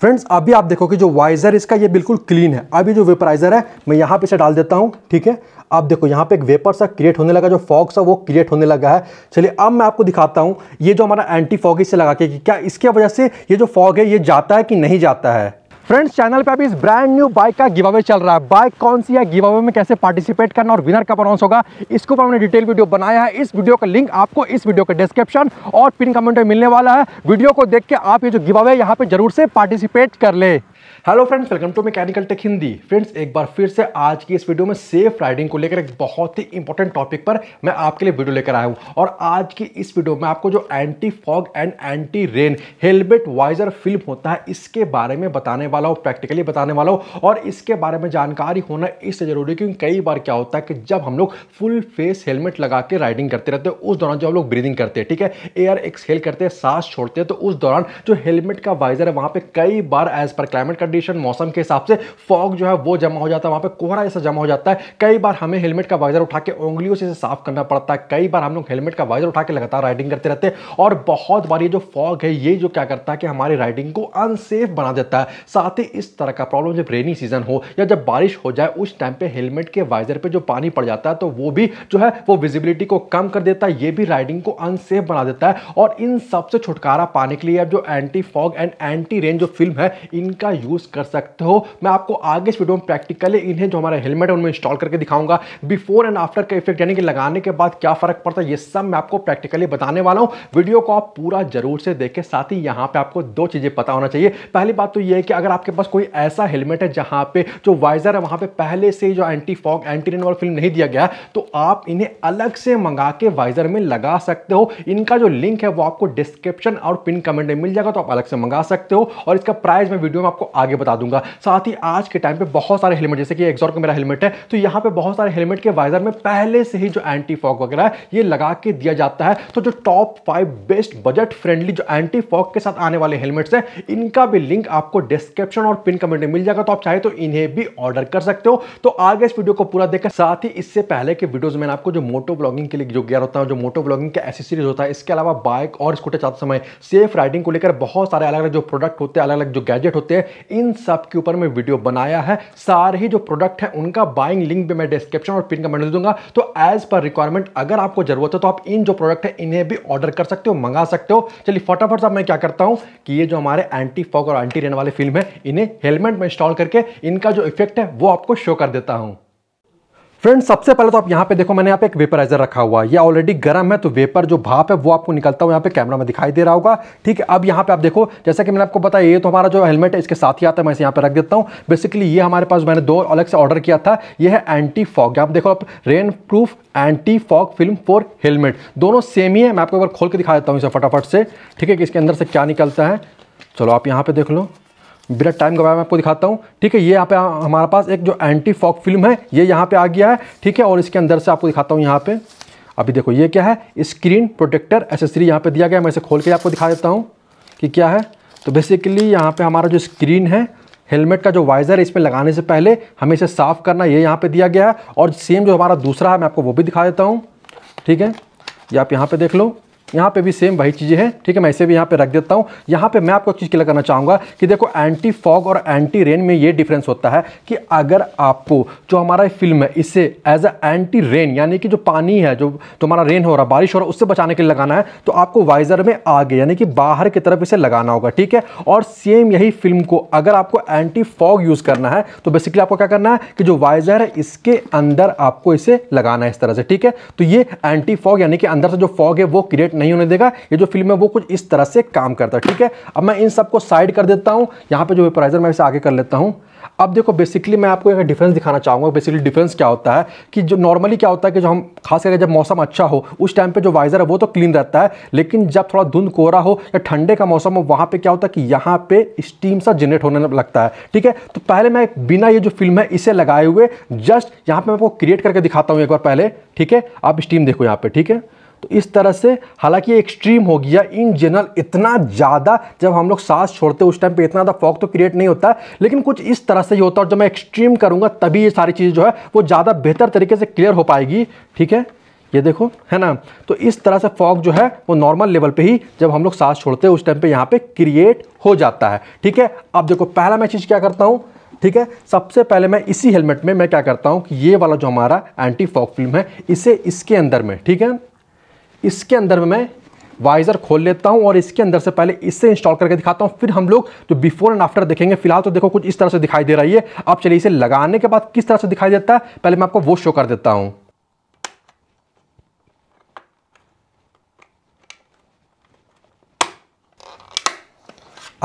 Friends अभी आप देखो कि जो वाइजर इसका ये बिल्कुल क्लीन है अभी जो वेपराइजर है मैं यहाँ पे इसे डाल देता हूँ ठीक है अब देखो यहाँ पे एक वेपर सा क्रिएट होने लगा जो फॉग सा वो क्रिएट होने लगा है चलिए अब मैं आपको दिखाता हूँ ये जो हमारा एंटी फॉग इसे लगा के कि क्या इसके वजह से ये जो फॉग है ये जाता है कि नहीं जाता है फ्रेंड्स चैनल पे अभी इस ब्रांड न्यू बाइक का गिव अवे चल रहा है बाइक कौन सी है गिव अवे में कैसे पार्टिसिपेट करना और विनर कब अनाउंस होगा इसको पर हमने डिटेल वीडियो बनाया है इस वीडियो का लिंक आपको इस वीडियो के डिस्क्रिप्शन और पिन कमेंट में मिलने वाला है वीडियो को देख के आप ये जो गिव अवे यहाँ पे जरूर से पार्टिसिपेट कर ले hello friends welcome to mechanical tech Hindi friends एक बार फिर से आज की इस वीडियो में सेफ राइडिंग को लेकर एक बहुत ही इंपॉर्टेंट टॉपिक पर मैं आपके लिए वीडियो लेकर आया हूं और आज की इस वीडियो में आपको जो anti fog and anti rain helmet visor film होता है इसके बारे में बताने वाला हूँ प्रैक्टिकली बताने वाला हूँ और इसके बारे में जानकारी होना इसलिए जरूरी है क्योंकि कई बार क्या होता है कि जब हम लोग फुल फेस हेलमेट लगा के राइडिंग करते रहते हैं उस दौरान जो हम लोग ब्रीदिंग करते हैं ठीक है एयर एक्सहेल करते हैं सांस छोड़ते हैं तो उस दौरान जो हेलमेट का वाइजर है वहाँ पर कई बार एज पर क्लाइमेट कंडीशन मौसम के हिसाब से फॉग जो है वो जमा हो जाता है वहाँ पर कोहरा जैसा जमा हो जाता है कई बार हमें हेलमेट का वाइजर उठा के उंगलियों से साफ करना पड़ता है कई बार हम लोग हेलमेट का वाइजर उठा के लगातार राइडिंग करते रहते हैं और बहुत बार ये जो फॉग है ये जो क्या करता है कि हमारी राइडिंग को अनसेफ बना देता है साथ ही इस तरह का प्रॉब्लम जब रेनी सीजन हो या जब बारिश हो जाए उस टाइम पे हेलमेट के वाइजर पे जो पानी पड़ जाता है तो वो भी जो है वो विजिबिलिटी को कम कर देता है ये भी राइडिंग को अनसेफ बना देता है और इन सबसे छुटकारा पाने के लिए अब जो anti fog and anti rain जो फिल्म है इनका यूज़ कर सकते हो मैं आपको आगे इस वीडियो में प्रैक्टिकली इन्हें जो हमारा हेलमेट है उनमें इंस्टॉल करके दिखाऊंगा बिफोर एंड आफ्टर का इफेक्ट यानी कि लगाने के बाद क्या फ़र्क पड़ता है ये सब मैं आपको प्रैक्टिकली बताने वाला हूँ वीडियो को आप पूरा जरूर से देखें साथ ही यहाँ पर आपको दो चीज़ें पता होना चाहिए पहली बात तो ये है कि अगर आपके पास कोई ऐसा हेलमेट है जहाँ पे जो वाइजर है वहाँ पे पहले से जो anti fog anti rain film नहीं दिया गया तो आप इन्हें अलग से मंगा के वाइजर में लगा सकते हो इनका जो लिंक है वो आपको डिस्क्रिप्शन और पिन कमेंट में मिल जाएगा तो आप अलग से मंगा सकते हो और इसका प्राइस मैं वीडियो में आपको आगे बता दूंगा साथ ही आज के टाइम पे बहुत सारे हेलमेट जैसे कि एक्सॉर का मेरा हेलमेट है तो यहाँ पे बहुत सारे हेलमेट के वाइजर में पहले से ही जो एंटी फॉग वगैरह है ये लगा के दिया जाता है तो जो top five best budget friendly जो एंटी फॉग के साथ आने वाले हेलमेट्स हैं इनका भी लिंक आपको डिस्क्रिप्शन और पिन कमेंट में मिल जाएगा तो आप चाहे तो इन्हें भी ऑर्डर कर सकते हो तो आगे इस वीडियो को पूरा देखकर साथ ही इससे पहले के वीडियोज में आपको जो मोटो ब्लॉगिंग के लिए जो गया होता है जो मोटो ब्लॉगिंग का एसेसरीज होता है इसके अलावा बाइक और स्कूटर चलाते समय सेफ राइडिंग को लेकर बहुत सारे अलग अलग जो प्रोडक्ट होते हैं अलग अलग जो गैजेट होते हैं इन सब के ऊपर मैं वीडियो बनाया है सारे ही जो प्रोडक्ट है उनका बाइंग लिंक भी मैं डिस्क्रिप्शन और पिन कमेंट दूंगा तो एज पर रिक्वायरमेंट अगर आपको जरूरत है तो आप इन जो प्रोडक्ट है इन्हें भी ऑर्डर कर सकते हो मंगा सकते हो चलिए फटाफट साहब मैं क्या करता हूँ कि ये जो हमारे एंटी फॉक और एंटी रेन वाले फिल्म है इन्हें हेलमेट में इंस्टॉल करके इनका जो इफेक्ट है वो आपको शो कर देता हूँ फ्रेंड्स सबसे पहले तो आप यहाँ पे देखो मैंने यहाँ पे एक वेपराइजर रखा हुआ है ये ऑलरेडी गर्म है तो वेपर जो भाप है वो आपको निकलता हुआ यहाँ पे कैमरा में दिखाई दे रहा होगा ठीक है अब यहाँ पे आप देखो जैसा कि मैंने आपको बताया ये तो हमारा जो हेलमेट है इसके साथ ही आता है मैं इसे यहाँ पे रख देता हूँ बेसिकली ये हमारे पास मैंने दो अलग से ऑर्डर किया था ये है एंटी फॉग आप देखो आप rain proof anti fog film for helmet दोनों सेम ही है मैं आपको एक बार खोल के दिखा देता हूँ इसे फटाफट से ठीक है कि इसके अंदर से क्या निकलता है चलो आप यहाँ पर देख लो बिना टाइम गवाए मैं आपको दिखाता हूँ ठीक है ये यहाँ पे हमारे पास एक जो एंटी फॉक फिल्म है ये यहाँ पे आ गया है ठीक है और इसके अंदर से आपको दिखाता हूँ यहाँ पे अभी देखो ये क्या है स्क्रीन प्रोटेक्टर एसेसरी यहाँ पे दिया गया है मैं इसे खोल के आपको दिखा देता हूँ कि क्या है तो बेसिकली यहाँ पर हमारा जो स्क्रीन है हेलमेट का जो वाइज़र है इसमें लगाने से पहले हमें इसे साफ़ करना ये यहाँ पर दिया गया है और सेम जो हमारा दूसरा है मैं आपको वो भी दिखा देता हूँ ठीक है ये आप यहाँ पर देख लो यहाँ पे भी सेम वही चीज़ें हैं ठीक है मैं इसे भी यहाँ पे रख देता हूँ यहाँ पे मैं आपको एक चीज़ क्लियर करना चाहूँगा कि देखो एंटी फॉग और एंटी रेन में ये डिफरेंस होता है कि अगर आपको जो हमारा फिल्म है इसे एज अ एंटी रेन यानी कि जो पानी है जो तुम्हारा रेन हो रहा बारिश हो रहा उससे बचाने के लिए लगाना है तो आपको वाइजर में आगे यानी कि बाहर की तरफ इसे लगाना होगा ठीक है और सेम यही फिल्म को अगर आपको एंटी फॉग यूज़ करना है तो बेसिकली आपको क्या करना है कि जो वाइजर है इसके अंदर आपको इसे लगाना है इस तरह से ठीक है तो ये एंटी फॉग यानी कि अंदर से जो फॉग है वो क्रिएट नहीं होने देगा ये जो फिल्म है वो कुछ इस तरह से काम करता है ठीक है अब मैं इन सबको साइड कर देता हूँ यहाँ पर जो वेपराइजर मैं इसे आगे कर लेता हूँ अब देखो बेसिकली मैं आपको एक डिफरेंस दिखाना चाहूँगा बेसिकली डिफरेंस क्या होता है कि जो नॉर्मली क्या होता है कि जो हम खास करके जब मौसम अच्छा हो उस टाइम पे जो वाइजर है वो तो क्लीन रहता है लेकिन जब थोड़ा धुंध कोहरा हो या ठंडे का मौसम हो वहाँ पे क्या होता है कि यहाँ पे स्टीम सा जनरेट होने लगता है ठीक है तो पहले मैं बिना ये जो फिल्म है इसे लगाए हुए जस्ट यहाँ पर मैं आपको क्रिएट करके दिखाता हूँ एक बार पहले ठीक है आप स्टीम देखो यहाँ पर ठीक है तो इस तरह से हालांकि एक्सट्रीम हो गया इन जनरल इतना ज़्यादा जब हम लोग सांस छोड़ते उस टाइम पे इतना ज़्यादा फॉग तो क्रिएट नहीं होता लेकिन कुछ इस तरह से ही होता है और जब मैं एक्सट्रीम करूँगा तभी ये सारी चीज़ जो है वो ज़्यादा बेहतर तरीके से क्लियर हो पाएगी ठीक है ये देखो है ना तो इस तरह से फॉग जो है वो नॉर्मल लेवल पे ही जब हम लोग सांस छोड़ते हैं उस टाइम पे यहाँ पे क्रिएट हो जाता है ठीक है अब देखो पहला मैं चीज़ क्या करता हूँ ठीक है सबसे पहले मैं इसी हेलमेट में मैं क्या करता हूँ कि ये वाला जो हमारा एंटी फॉग फिल्म है इसे इसके अंदर में ठीक है इसके अंदर मैं वाइजर खोल लेता हूं और इसके अंदर से पहले इससे इंस्टॉल करके दिखाता हूं फिर हम लोग जो बिफोर एंड आफ्टर देखेंगे फिलहाल तो देखो कुछ इस तरह से दिखाई दे रही है अब चलिए इसे लगाने के बाद किस तरह से दिखाई देता है पहले मैं आपको वो शो कर देता हूं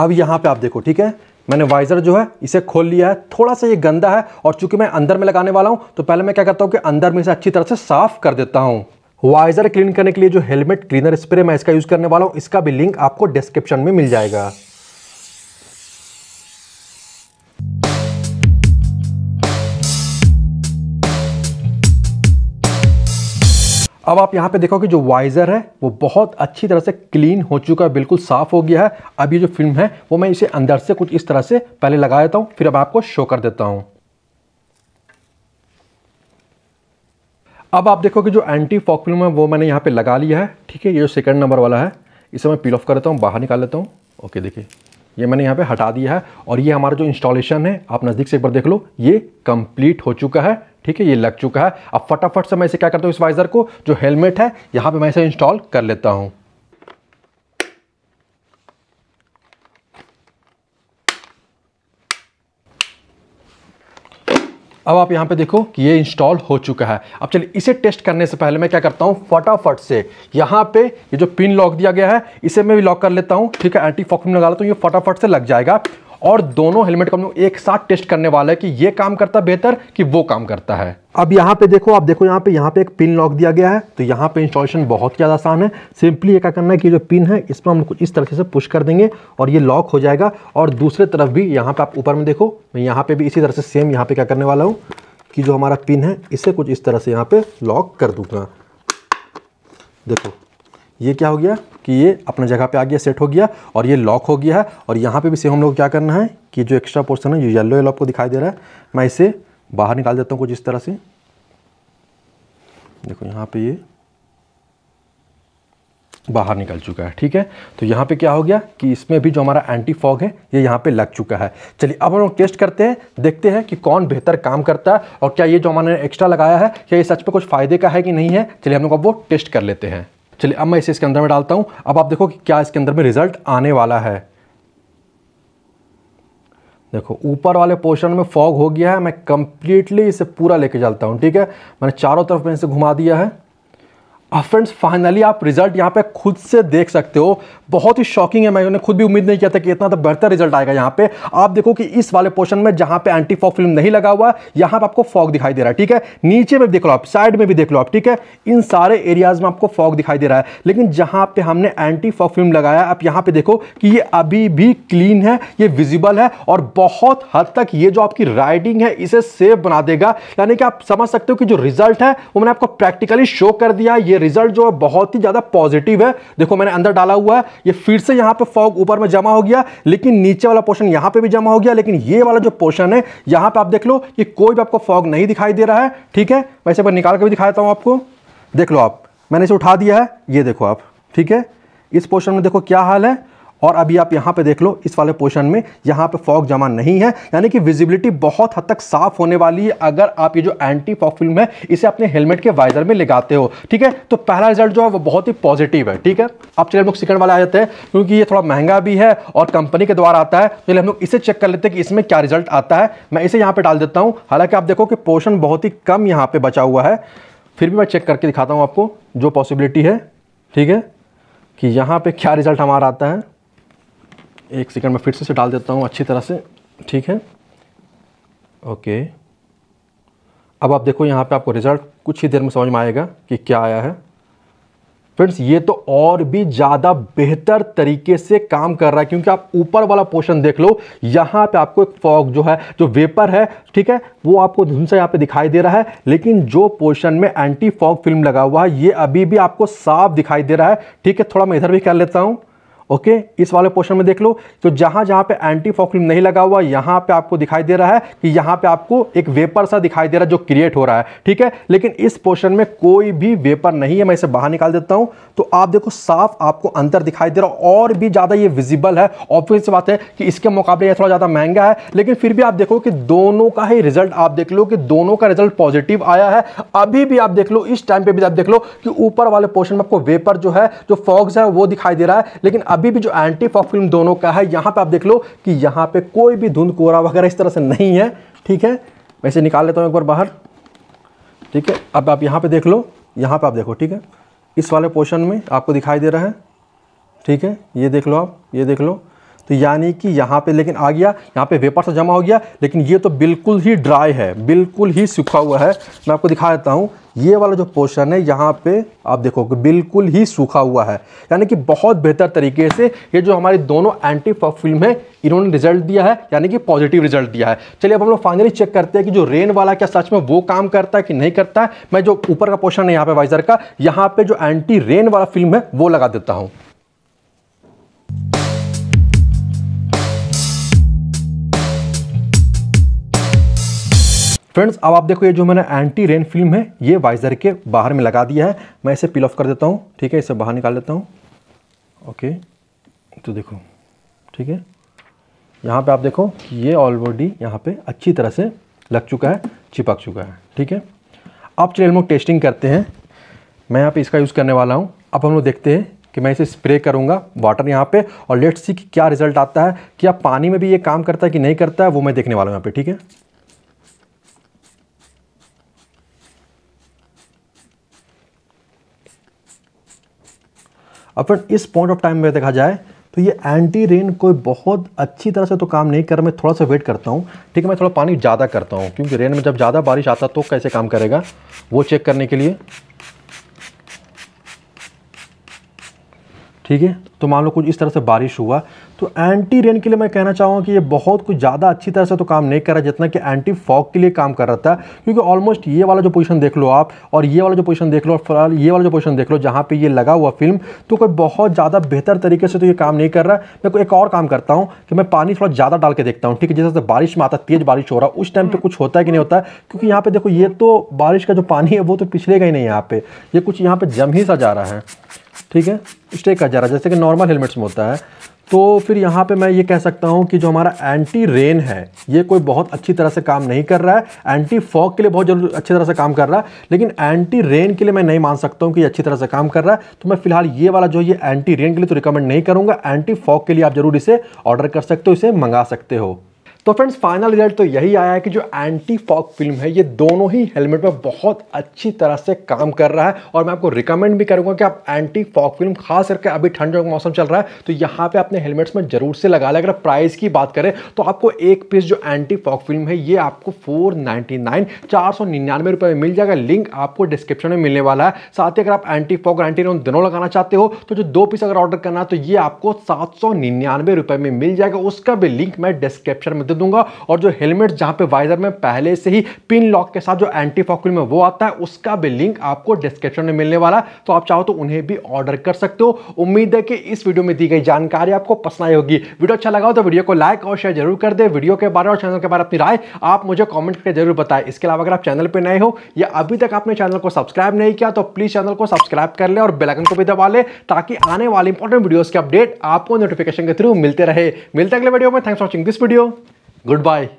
अब यहां पे आप देखो ठीक है मैंने वाइजर जो है इसे खोल लिया है थोड़ा सा ये गंदा है और चूंकि मैं अंदर में लगाने वाला हूं तो पहले मैं क्या करता हूं कि अंदर में इसे अच्छी तरह से साफ कर देता हूं वाइजर क्लीन करने के लिए जो हेलमेट क्लीनर स्प्रे मैं इसका यूज़ करने वाला हूँ इसका भी लिंक आपको डिस्क्रिप्शन में मिल जाएगा अब आप यहाँ पे देखो कि जो वाइज़र है वो बहुत अच्छी तरह से क्लीन हो चुका है बिल्कुल साफ़ हो गया है अब ये जो फिल्म है वो मैं इसे अंदर से कुछ इस तरह से पहले लगा देता हूँ फिर अब आपको शो कर देता हूँ अब आप देखोगे जो एंटी फॉक है वो मैंने यहाँ पे लगा लिया है ठीक है ये जो सेकंड नंबर वाला है इसे मैं पील ऑफ कर देता हूँ बाहर निकाल लेता हूँ ओके देखिए ये मैंने यहाँ पे हटा दिया है और ये हमारा जो इंस्टॉलेशन है आप नज़दीक से एक बार देख लो ये कंप्लीट हो चुका है ठीक है ये लग चुका है अब फटाफट से मैं इसे क्या करता हूँ इस वाइज़र को जो हेलमेट है यहाँ पर मैं इसे इंस्टॉल कर लेता हूँ अब आप यहाँ पे देखो कि ये इंस्टॉल हो चुका है अब चलिए इसे टेस्ट करने से पहले मैं क्या करता हूँ फटाफट से यहाँ पे ये जो पिन लॉक दिया गया है इसे मैं भी लॉक कर लेता हूँ ठीक है एंटी फॉक लगा लेता हूँ ये फटाफट से लग जाएगा और दोनों हेलमेट को एक साथ टेस्ट करने वाला है कि ये काम करता बेहतर कि वो काम करता है अब यहाँ पे देखो आप देखो यहाँ पे यहाँ पे एक पिन लॉक दिया गया है तो यहाँ पे इंस्टॉलेशन बहुत ज़्यादा आसान है सिंपली ये क्या करना है कि जो पिन है इस पर हम कुछ इस तरीके से पुश कर देंगे और ये लॉक हो जाएगा और दूसरे तरफ भी यहाँ पे आप ऊपर में देखो मैं यहाँ पे भी इसी तरह से सेम यहाँ पे क्या करने वाला हूँ कि जो हमारा पिन है इसे कुछ इस तरह से यहाँ पे लॉक कर दूंगा देखो ये क्या हो गया कि ये अपने जगह पे आ गया सेट हो गया और ये लॉक हो गया है और यहाँ पे भी सेम हम लोग क्या करना है कि जो एक्स्ट्रा पोर्सन है जो येलो येलो आपको दिखाई दे रहा है मैं इसे बाहर निकाल देता हूँ कुछ इस तरह से देखो यहाँ पे ये बाहर निकल चुका है ठीक है तो यहाँ पे क्या हो गया कि इसमें भी जो हमारा एंटी फॉग है ये यहाँ पे लग चुका है चलिए अब हम लोग टेस्ट करते हैं देखते हैं कि कौन बेहतर काम करता है और क्या ये जो हमारे एक्स्ट्रा लगाया है क्या ये सच पे कुछ फ़ायदे का है कि नहीं है चलिए हम लोग अब वो टेस्ट कर लेते हैं चलिए अब मैं इसे इसके अंदर में डालता हूं अब आप देखो कि क्या इसके अंदर में रिजल्ट आने वाला है देखो ऊपर वाले पोर्शन में फॉग हो गया है मैं कंप्लीटली इसे पूरा लेके चलता हूं ठीक है मैंने चारों तरफ में इसे घुमा दिया है फ्रेंड्स फाइनली आप रिजल्ट यहाँ पे खुद से देख सकते हो बहुत ही शॉकिंग है मैंने खुद भी उम्मीद नहीं किया था कि इतना तो बेहतर रिजल्ट आएगा यहाँ पे आप देखो कि इस वाले पोर्शन में जहाँ पे एंटी फॉग फिल्म नहीं लगा हुआ यहाँ पे आपको फॉग दिखाई दे रहा है ठीक है नीचे में देख लो आप साइड में भी देख लो आप ठीक है इन सारे एरियाज में आपको फॉग दिखाई दे रहा है लेकिन जहाँ पे हमने एंटी फॉग फिल्म लगाया आप यहाँ पे देखो कि ये अभी भी क्लीन है ये विजिबल है और बहुत हद तक ये जो आपकी राइडिंग है इसे सेफ बना देगा यानी कि आप समझ सकते हो कि जो रिजल्ट है वो मैंने आपको प्रैक्टिकली शो कर दिया ये रिजल्ट जो है बहुत ही ज़्यादा पॉजिटिव है देखो मैंने अंदर डाला हुआ है ये फिर से यहां पे फॉग ऊपर में जमा हो गया लेकिन नीचे वाला पोर्शन यहां पे भी जमा हो गया लेकिन ये वाला जो पोर्शन है यहां पे आप देख लो कि कोई भी आपको फॉग नहीं दिखाई दे रहा है ठीक है वैसे मैं निकाल के भी दिखा देता हूँ आपको देख लो आप मैंने इसे उठा दिया है ये देखो आप ठीक है इस पोर्शन में देखो क्या हाल है और अभी आप यहाँ पे देख लो इस वाले पोर्शन में यहाँ पे फॉग जमा नहीं है यानी कि विजिबिलिटी बहुत हद तक साफ होने वाली है अगर आप ये जो एंटी फॉग फिल्म है इसे अपने हेलमेट के वाइजर में लगाते हो ठीक है तो पहला रिजल्ट जो है वो बहुत ही पॉजिटिव है ठीक है आप चलिए हम लोग सेकंड वाला आ जाते हैं क्योंकि ये थोड़ा महंगा भी है और कंपनी के द्वारा आता है तो चलिए हम लोग इसे चेक कर लेते हैं कि इसमें क्या रिजल्ट आता है मैं इसे यहाँ पर डाल देता हूँ हालांकि आप देखो कि पोर्शन बहुत ही कम यहाँ पर बचा हुआ है फिर भी मैं चेक करके दिखाता हूँ आपको जो पॉसिबिलिटी है ठीक है कि यहाँ पे क्या रिजल्ट हमारा आता है एक सेकंड में फिर से डाल देता हूँ अच्छी तरह से ठीक है ओके अब आप देखो यहाँ पे आपको रिज़ल्ट कुछ ही देर में समझ में आएगा कि क्या आया है फ्रेंड्स ये तो और भी ज़्यादा बेहतर तरीके से काम कर रहा है क्योंकि आप ऊपर वाला पोर्शन देख लो यहाँ पे आपको एक फॉग जो है जो वेपर है ठीक है वो आपको धुन से यहाँ पे दिखाई दे रहा है लेकिन जो पोर्शन में एंटी फॉग फिल्म लगा हुआ है ये अभी भी आपको साफ दिखाई दे रहा है ठीक है थोड़ा मैं इधर भी कर लेता हूँ ओके इस वाले पोर्शन में देख लो तो जहां जहां पे एंटी फॉक्लिन नहीं लगा हुआ यहां पे आपको दिखाई दे रहा है कि यहां पे आपको एक वेपर सा दिखाई दे रहा है जो क्रिएट हो रहा है ठीक है लेकिन इस पोर्शन में कोई भी वेपर नहीं है मैं इसे बाहर निकाल देता हूं तो आप देखो साफ आपको अंतर दिखाई दे रहा और भी ज़्यादा ये विजिबल है ऑब्वियस बात है कि इसके मुकाबले थोड़ा ज़्यादा महंगा है लेकिन फिर भी आप देखो कि दोनों का ही रिजल्ट आप देख लो कि दोनों का रिजल्ट पॉजिटिव आया है अभी भी आप देख लो इस टाइम पर भी आप देख लो कि ऊपर वाले पोर्शन में आपको वेपर जो है जो फॉक्स है वो दिखाई दे रहा है लेकिन अभी भी जो एंटी फॉक फिल्म दोनों का है यहाँ पे आप देख लो कि यहाँ पे कोई भी धुंध कोरा वगैरह इस तरह से नहीं है ठीक है वैसे निकाल लेता हूँ एक बार बाहर ठीक है अब आप यहाँ पे देख लो यहाँ पे आप देखो ठीक है इस वाले पोर्शन में आपको दिखाई दे रहा है ठीक है ये देख लो आप ये देख लो तो यानी कि यहाँ पे लेकिन आ गया यहाँ पे वेपर सा जमा हो गया लेकिन ये तो बिल्कुल ही ड्राई है बिल्कुल ही सूखा हुआ है मैं आपको दिखा देता हूँ ये वाला जो पोर्शन है यहाँ पे आप देखोगे बिल्कुल ही सूखा हुआ है यानी कि बहुत बेहतर तरीके से ये जो हमारी दोनों एंटी फॉक फिल्म है इन्होंने रिजल्ट दिया है यानी कि पॉजिटिव रिजल्ट दिया है चलिए अब हम लोग फाइनली चेक करते हैं कि जो रेन वाला क्या सच में वो काम करता है कि नहीं करता है मैं जो ऊपर का पोर्शन है यहाँ पे वाइजर का यहाँ पे जो एंटी रेन वाला फिल्म है वो लगा देता हूँ फ्रेंड्स अब आप देखो ये जो मैंने एंटी रेन फिल्म है ये वाइजर के बाहर में लगा दिया है मैं इसे पिल ऑफ कर देता हूँ ठीक है इसे बाहर निकाल लेता हूँ ओके तो देखो ठीक है यहाँ पे आप देखो कि ये ऑलरेडी यहाँ पे अच्छी तरह से लग चुका है चिपक चुका है ठीक है अब चलिए हम लोग टेस्टिंग करते हैं मैं यहाँ पे इसका यूज़ करने वाला हूँ अब हम लोग देखते हैं कि मैं इसे स्प्रे करूँगा वाटर यहाँ पे और लेट्स सी कि क्या रिजल्ट आता है क्या पानी में भी ये काम करता है कि नहीं करता है वो मैं देखने वाला हूँ यहाँ पे ठीक है फिर इस पॉइंट ऑफ टाइम में देखा जाए तो ये एंटी रेन कोई बहुत अच्छी तरह से तो काम नहीं कर मैं थोड़ा सा वेट करता हूँ ठीक है मैं थोड़ा पानी ज़्यादा करता हूँ क्योंकि रेन में जब ज़्यादा बारिश आता तो कैसे काम करेगा वो चेक करने के लिए ठीक है तो मान लो कुछ इस तरह से बारिश हुआ तो एंटी रेन के लिए मैं कहना चाहूँगा कि ये बहुत कुछ ज़्यादा अच्छी तरह से तो काम नहीं कर रहा जितना कि एंटी फॉग के लिए काम कर रहा था क्योंकि ऑलमोस्ट ये वाला जो पोजीशन देख लो आप और ये वाला जो पोजीशन देख लो फिलहाल ये वाला जो पोजीशन देख लो जहाँ पे ये लगा हुआ फिल्म तो कोई बहुत ज़्यादा बेहतर तरीके से तो ये काम नहीं कर रहा मैं कोई एक और काम करता हूँ कि मैं पानी थोड़ा ज़्यादा डाल के देखता हूँ ठीक है जैसे बारिश में आता तेज़ बारिश हो रहा है उस टाइम हम्म। पर कुछ होता है कि नहीं होता क्योंकि यहाँ पर देखो ये तो बारिश का जो पानी है वो तो पिछलेगा ही नहीं यहाँ पर ये कुछ यहाँ पर जम ही सा जा रहा है ठीक है स्टे का जा रहा है जैसे कि नॉर्मल हेलमेट्स में होता है तो फिर यहाँ पे मैं ये कह सकता हूँ कि जो हमारा एंटी रेन है ये कोई बहुत अच्छी तरह से काम नहीं कर रहा है एंटी फॉग के लिए बहुत जरूर अच्छी तरह से काम कर रहा है लेकिन एंटी रेन के लिए मैं नहीं मान सकता हूँ कि ये अच्छी तरह से काम कर रहा है तो मैं फिलहाल ये वाला जो ये एंटी रेन के लिए तो रिकमेंड नहीं करूँगा एंटी फॉग के लिए आप जरूर इसे ऑर्डर कर सकते हो इसे मंगा सकते हो तो फ्रेंड्स फाइनल रिजल्ट तो यही आया है कि जो एंटी फॉक फिल्म है ये दोनों ही हेलमेट में बहुत अच्छी तरह से काम कर रहा है और मैं आपको रिकमेंड भी करूँगा कि आप एंटी फॉक फिल्म खास करके अभी ठंड का मौसम चल रहा है तो यहाँ पे अपने हेलमेट्स में जरूर से लगा लें अगर प्राइस की बात करें तो आपको एक पीस जो एंटी फॉक फिल्म है ये आपको फोर नाइन्टी नाइन चार सौ निन्यानवे रुपये में मिल जाएगा लिंक आपको डिस्क्रिप्शन में मिलने वाला है साथ ही अगर आप एंटी फॉक एंटी रोन दोनों लगाना चाहते हो तो जो दो पीस अगर ऑर्डर करना है तो ये आपको सात सौ निन्यानवे रुपये में मिल जाएगा उसका भी लिंक मैं डिस्क्रिप्शन में दे दूंगा और जो हेलमेट जहां पे वाइजर में पहले से ही पिन लॉक के साथ जो एंटी फॉकुल में वो आता है उसका भी लिंक आपको डिस्क्रिप्शन में मिलने वाला है तो आप चाहो तो उन्हें भी ऑर्डर कर सकते हो उम्मीद है कि इस वीडियो में दी गई जानकारी आपको पसंद आई होगी वीडियो अच्छा लगा हो तो वीडियो को लाइक और शेयर जरूर कर दे वीडियो के बारे और चैनल के बारे में अपनी राय आप मुझे कॉमेंट करके जरूर बताए इसके अलावा अगर आप चैनल पर नए हो या अभी तक आपने चैनल को सब्सक्राइब नहीं किया तो प्लीज़ चैनल को सब्सक्राइब कर ले और बेलाइकन को भी दबा ले ताकि आने वाले इंपॉर्टेंट वीडियोज़ के अपडेट आपको नोटिफिकेशन के थ्रू मिलते रहे मिलते अगले वीडियो में thanks watching this video Goodbye.